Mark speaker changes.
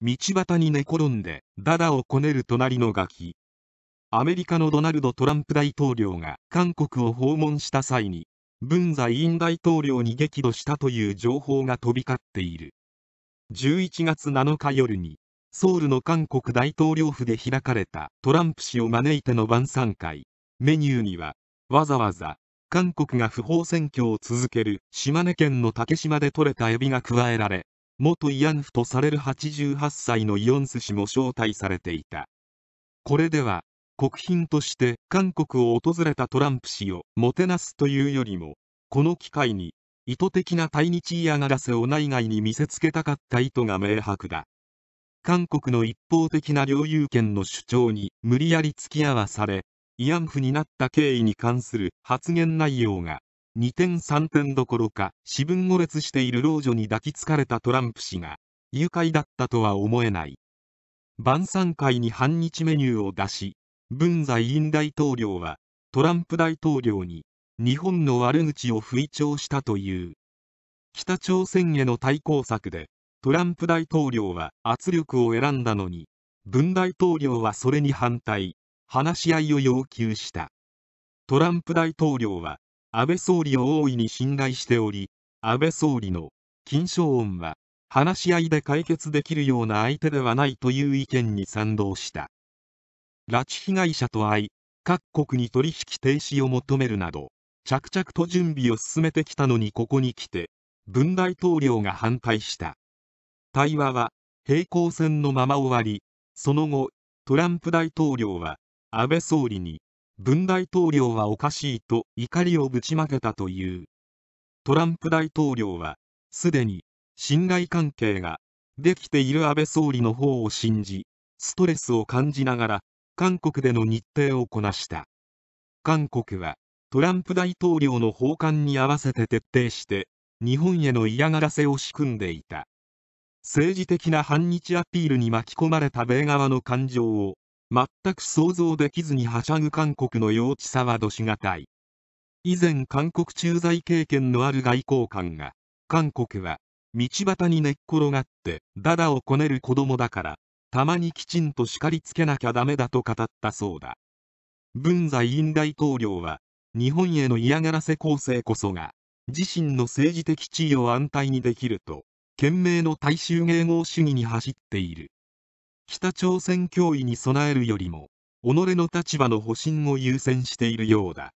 Speaker 1: 道端に寝転んで、ダダをこねる隣のガキ。アメリカのドナルド・トランプ大統領が韓国を訪問した際に、文在寅大統領に激怒したという情報が飛び交っている。11月7日夜に、ソウルの韓国大統領府で開かれたトランプ氏を招いての晩餐会。メニューには、わざわざ、韓国が不法占拠を続ける島根県の竹島で採れたエビが加えられ、元慰安婦とされる88歳のイオンス氏も招待されていたこれでは国賓として韓国を訪れたトランプ氏をもてなすというよりもこの機会に意図的な対日嫌がらせを内外に見せつけたかった意図が明白だ韓国の一方的な領有権の主張に無理やり付き合わされ慰安婦になった経緯に関する発言内容が2点3点どころか四分五裂している老女に抱きつかれたトランプ氏が誘拐だったとは思えない晩餐会に反日メニューを出し文在寅大統領はトランプ大統領に日本の悪口を吹聴したという北朝鮮への対抗策でトランプ大統領は圧力を選んだのに文大統領はそれに反対話し合いを要求したトランプ大統領は安倍総理を大いに信頼しており安倍総理の金正恩は話し合いで解決できるような相手ではないという意見に賛同した拉致被害者と会い各国に取引停止を求めるなど着々と準備を進めてきたのにここに来て文大統領が反対した対話は平行線のまま終わりその後トランプ大統領は安倍総理に文大統領はおかしいと怒りをぶちまけたという。トランプ大統領は、すでに信頼関係ができている安倍総理の方を信じ、ストレスを感じながら、韓国での日程をこなした。韓国は、トランプ大統領の訪韓に合わせて徹底して、日本への嫌がらせを仕組んでいた。政治的な反日アピールに巻き込まれた米側の感情を全く想像できずにはしゃぐ韓国の幼稚さはどしがたい以前韓国駐在経験のある外交官が韓国は道端に寝っ転がってダダをこねる子供だからたまにきちんと叱りつけなきゃダメだと語ったそうだ文在寅大統領は日本への嫌がらせ構成こそが自身の政治的地位を安泰にできると懸命の大衆迎合主義に走っている北朝鮮脅威に備えるよりも己の立場の保身を優先しているようだ